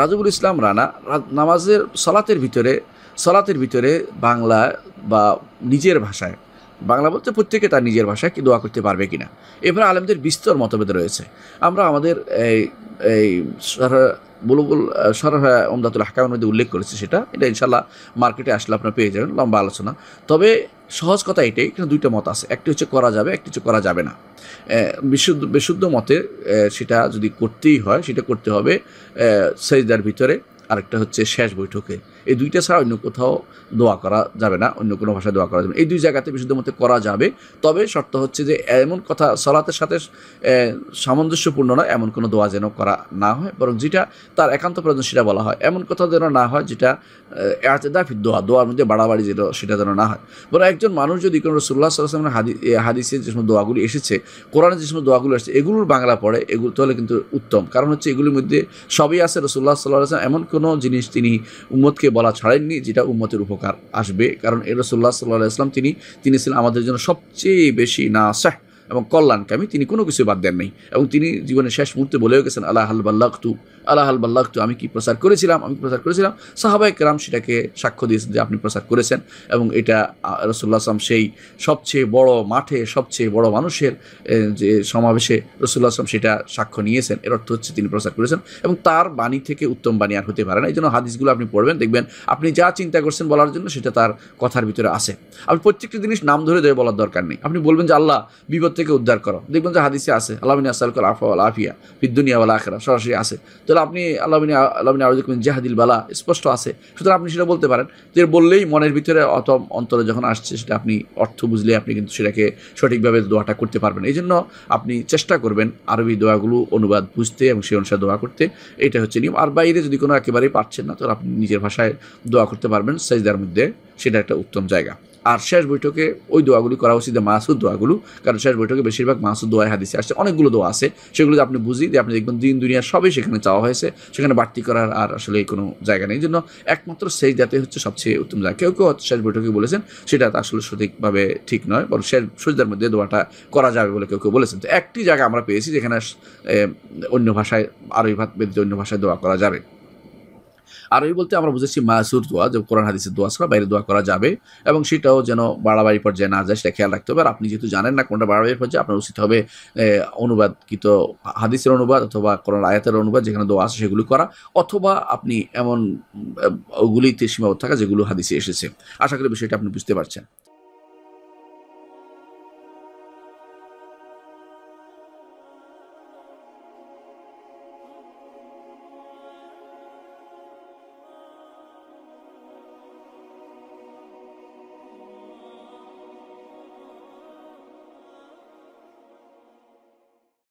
রাজিবুল ইসলাম রানা নামাজের সলাতের ভিতরে সলাতের ভিতরে বাংলা বা নিজের ভাষায় বাংলা বলতে প্রত্যেকে তার নিজের ভাষায় কি দোয়া করতে পারবে কি না এবার আলেমদের বিস্তর মতভেদ রয়েছে আমরা আমাদের এই এই বুলবুল সরহ আমদাতুল হাকামের মধ্যে উল্লেখ করেছি সেটা এটা ইনশাল্লাহ মার্কেটে আসলে আপনারা পেয়ে যাবেন লম্বা আলোচনা তবে সহজ কথা এটাই এখানে দুইটা মত আছে একটি হচ্ছে করা যাবে একটি হচ্ছে করা যাবে না বিশুদ্ধ বিশুদ্ধ মতে সেটা যদি করতেই হয় সেটা করতে হবে সেজদার ভিতরে আরেকটা হচ্ছে শেষ বৈঠকে এই দুইটা ছাড়া অন্য কোথাও দোয়া করা যাবে না অন্য কোনো ভাষায় দোয়া করা যাবে এই দুই জায়গাতে বিশুদ্ধ মতে করা যাবে তবে শর্ত হচ্ছে যে এমন কথা সলাতের সাথে সামঞ্জস্যপূর্ণ নয় এমন কোনো দোয়া যেন করা না হয় বরং যেটা তার একান্ত প্রয়োজন সেটা বলা হয় এমন কথা যেন না হয় যেটা দাফি দোয়া দোয়ার মধ্যে বাড়াবাড়ি যেটা সেটা যেন না হয় বরং একজন মানুষ যদি কোনো রসুল্লাহ সাল্লামের হাদি হাদিসে যে সমস্ত দোয়াগুলি এসেছে কোরআনে যে সমস্ত দোয়াগুলো এসেছে এগুলোর বাংলা পড়ে এগুলো তাহলে কিন্তু উত্তম কারণ হচ্ছে এগুলির মধ্যে সবই আছে রসুল্লাহ সাল্লাহ আসলাম এমন কোনো কোনো জিনিস তিনি উম্মতকে বলা ছাড়েননি যেটা উম্মতের উপকার আসবে কারণ এ রসুল্লাহ সাল্লাহ ইসলাম তিনি তিনি ছিলেন আমাদের জন্য সবচেয়ে বেশি না এবং কল্যাণকামী তিনি কোনো কিছু বাদ দেন নাই এবং তিনি জীবনের শেষ মুহূর্তে বলেও গেছেন আল্লাহ হাল বাল্লাখতু আল্লাহ হাল বাল্লাখতু আমি কি প্রচার করেছিলাম আমি প্রচার করেছিলাম সাহাবাই কেরাম সেটাকে সাক্ষ্য দিয়েছেন যে আপনি প্রচার করেছেন এবং এটা রসুল্লাহ আসলাম সেই সবচেয়ে বড় মাঠে সবচেয়ে বড় মানুষের যে সমাবেশে রসুল্লাহ আসলাম সেটা সাক্ষ্য নিয়েছেন এর অর্থ হচ্ছে তিনি প্রচার করেছেন এবং তার বাণী থেকে উত্তম বাণী আর হতে পারে না এই জন্য হাদিসগুলো আপনি পড়বেন দেখবেন আপনি যা চিন্তা করছেন বলার জন্য সেটা তার কথার ভিতরে আছে আপনি প্রত্যেকটি জিনিস নাম ধরে ধরে বলার দরকার নেই আপনি বলবেন যে আল্লাহ বিপদ থেকে উদ্ধার করো দেখবেন যে হাদিসে আছে আল্লাহিনী আসালকল আফা আল আফিয়া ফিদ্দুনিয়া বালা আখেরা সরাসরি আছে তাহলে আপনি আল্লাহিনী আল্লাহিনী আরো করবেন জাহাদিল বালা স্পষ্ট আছে সুতরাং আপনি সেটা বলতে পারেন যে বললেই মনের ভিতরে অত অন্তরে যখন আসছে সেটা আপনি অর্থ বুঝলে আপনি কিন্তু সেটাকে সঠিকভাবে দোয়াটা করতে পারবেন এই জন্য আপনি চেষ্টা করবেন আরবি দোয়াগুলো অনুবাদ বুঝতে এবং সেই অনুসারে দোয়া করতে এটা হচ্ছে নিয়ম আর বাইরে যদি কোনো একেবারেই পারছেন না তো আপনি নিজের ভাষায় দোয়া করতে পারবেন সেজদার মধ্যে সেটা একটা উত্তম জায়গা আর শেষ বৈঠকে ওই দোয়াগুলি করা উচিত যে মাসুদ দোয়াগুলো কারণ শেষ বৈঠকে বেশিরভাগ মাসুদ দোয়ায় হাদিসে আসছে অনেকগুলো দোয়া আছে সেগুলো আপনি বুঝি যে আপনি দেখবেন দিন দুনিয়ার সবই সেখানে চাওয়া হয়েছে সেখানে বাড়তি করার আর আসলে কোনো জায়গা নেই জন্য একমাত্র সেই জাতে হচ্ছে সবচেয়ে উত্তম জায়গা কেউ কেউ শেষ বৈঠকে বলেছেন সেটা আসলে সঠিকভাবে ঠিক নয় বরং শেষ সূর্যের মধ্যে দোয়াটা করা যাবে বলে কেউ কেউ বলেছেন তো একটি জায়গা আমরা পেয়েছি যেখানে অন্য ভাষায় আরবি ভাত ব্যতীত অন্য ভাষায় দোয়া করা যাবে আর ওই বলতে আমরা বুঝেছি মাসুর দোয়া যে কোরআন হাদিসের দোয়া ছাড়া বাইরে দোয়া করা যাবে এবং সেটাও যেন বাড়াবাড়ি পর্যায়ে না যায় সেটা খেয়াল রাখতে হবে আর আপনি যেহেতু জানেন না কোনটা বাড়াবাড়ি পর্যায়ে আপনার উচিত হবে অনুবাদকৃত হাদিসের অনুবাদ অথবা কোরআন আয়াতের অনুবাদ যেখানে দোয়া আছে সেগুলো করা অথবা আপনি এমন ওগুলিতে সীমাবদ্ধ থাকা যেগুলো হাদিসে এসেছে আশা করি বিষয়টা আপনি বুঝতে পারছেন